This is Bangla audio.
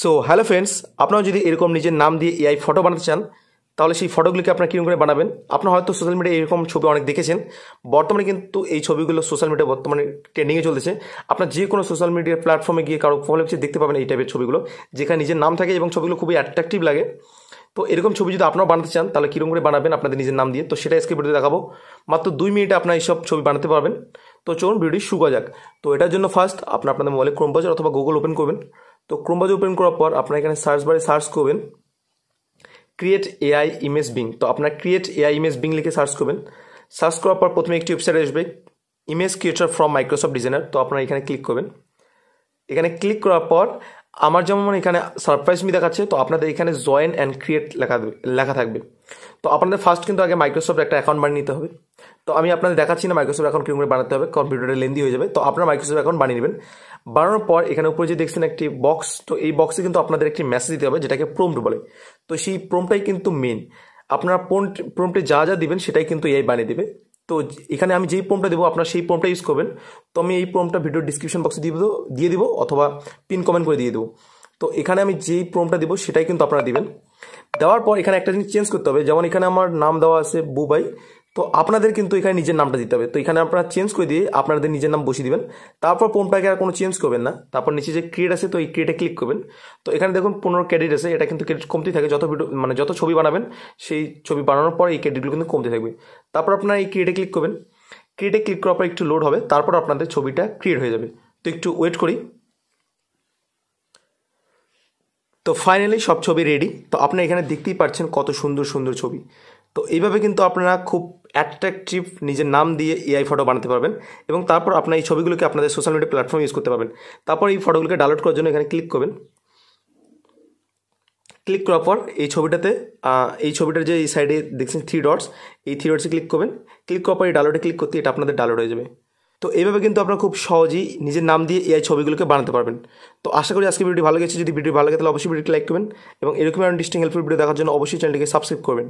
সো হ্যালো ফ্রেন্ডস আপনারা যদি এরকম নিজের নাম দিয়ে এআই ফটো বানাতে চান তাহলে সেই ফটোগুলিকে আপনারা কীরকম করে বানাবেন আপনারা হয়তো সোশ্যাল মিডিয়ায় এরকম ছবি অনেক দেখেছেন বর্তমানে কিন্তু এই ছবিগুলো সোশ্যাল মিডিয়া বর্তমানে ট্রেন্ডিংয়ে চলছে আপনার যে কোনো সোশ্যাল মিডিয়ার প্ল্যাটফর্মে গিয়ে কারো ফলে দেখতে পাবেন এই টাইপের ছবিগুলো যেখানে নিজের নাম থাকে এবং ছবিগুলো খুবই অ্যাট্রাকটিভ লাগে তো এরকম ছবি যদি আপনারা বানাতে চান তাহলে কীরকম করে বানাবেন আপনাদের নিজের নাম দিয়ে তো সেটা স্ক্রিপ্ট ভিডিওতে দেখাবো মাত্র দুই মিনিটে আপনারা এইসব ছবি বানাতে পারবেন তো চলুন ভিডিও শুকা যাক তো এটার জন্য ফার্স্ট আপনার আপনাদের মোবাইলে ক্রোম ব্রাউজার অথবা গুগল ওপেন করবেন তো ক্রোমবাজ ওপেন করার পর আপনারা এখানে সার্চ বারে সার্চ করবেন ক্রিয়েট এআই ইমেজ বিং তো আপনার ক্রিয়েট এআই ইমেজ বিং লিখে সার্চ করবেন সার্চ করার পর প্রথমে একটি ওয়েবসাইট আসবে image creator from Microsoft designer তো আপনারা এখানে ক্লিক করবেন এখানে ক্লিক করার পর আমার যেমন এখানে সারপ্রাইজ মি দেখাচ্ছে তো আপনাদের এখানে জয়েন অ্যান্ড ক্রিয়েট লেখা লেখা থাকবে তো আপনাদের ফার্স্ট কিন্তু আগে মাইক্রোসফট একটা অ্যাকাউন্ট বানিয়ে নিতে হবে তো আমি আপনাদের দেখাচ্ছি না মাইক্রোসফট অ্যাকাউন্ট কীরকম বানাতে হবে কম্পিউটারে লেন্দি হয়ে যাবে তো আপনার মাইক্রোসফট অ্যাকাউন্ট বানিয়ে নেবেন বানানোর পর এখানে উপরে যে দেখছেন একটি বক্স তো এই বক্সে কিন্তু আপনাদের একটি মেসেজ দিতে হবে যেটাকে প্রোম্ট বলে তো সেই প্রোমটাই কিন্তু মেন আপনারা প্রোম্পট প্রোমটে যা যা দিবেন সেটাই কিন্তু এআই বানিয়ে দেবে তো এখানে আমি যেই প্রোমটা দেবো আপনার সেই প্রোমটা ইউজ করবেন তো আমি এই প্রোমটা ভিডিও ডিসক্রিপশন বক্সে দিয়ে দিয়ে দেবো অথবা পিন কমেন্ট করে দিয়ে দেবো তো এখানে আমি যেই প্রোমটা দেবো সেটাই কিন্তু আপনারা দিবেন দেওয়ার পর এখানে একটা জিনিস চেঞ্জ করতে হবে যেমন এখানে আমার নাম দেওয়া আছে বুবাই তো আপনাদের কিন্তু এখানে নিজের নামটা দিতে হবে তো এখানে আপনারা চেঞ্জ করে দিয়ে আপনাদের নিজের নাম বসিয়ে দিবেন তারপর পোনটাকে আর কোনো চেঞ্জ করবেন না তারপর নিচে যে ক্রিয়েট আছে তো এই ক্রিয়েটে ক্লিক করবেন তো এখানে দেখুন পনেরো ক্রেডিট আছে এটা কিন্তু ক্রেডিট কমতেই থাকে যত ভিডিও মানে যত ছবি বানাবেন সেই ছবি বানানোর পর এই ক্রেডিটগুলো কিন্তু কমতে থাকবে তারপর আপনারা এই ক্রিয়েটে ক্লিক করবেন ক্রিয়েটে ক্লিক করার পর একটু লোড হবে তারপর আপনাদের ছবিটা ক্রিয়েট হয়ে যাবে তো একটু ওয়েট করি তো ফাইনালি সব ছবি রেডি তো আপনি এখানে দেখতেই পাচ্ছেন কত সুন্দর সুন্দর ছবি তো এইভাবে কিন্তু আপনারা খুব অ্যাট্রাকটিভ নিজের নাম দিয়ে এআই ফটো বানাতে পারবেন এবং তারপর আপনার এই ছবিগুলোকে আপনাদের সোশ্যাল মিডিয়া প্ল্যাটফর্ম ইউজ করতে পারবেন তারপর এই ফটোগুলোকে ডাউনলোড করার জন্য এখানে ক্লিক করবেন ক্লিক করার পর এই ছবিটাতে এই ছবিটার যে এই সাইডে দেখছেন থ্রি ডটস এই থ্রি ডটসে ক্লিক করবেন ক্লিক করার পর এই ডাউনলোডে ক্লিক করতে এটা আপনাদের ডাউনলোড হয়ে যাবে তো এইভাবে কিন্তু আপনারা খুব সহজেই নিজের নাম দিয়ে এআই ছবিগুলোকে বানাতে পারবেন তো আশা করি আজকে ভিডিও ভালো গেছে যদি ভিডিও ভালো লাগে তাহলে অবশ্যই ভিডিওটি লাইক করবেন এবং এরকম ইন্টারেস্টিং হেল্পফুল ভিডিও দেখার জন্য অবশ্যই চ্যানেলটিকে সাবস্ক্রাইব করবেন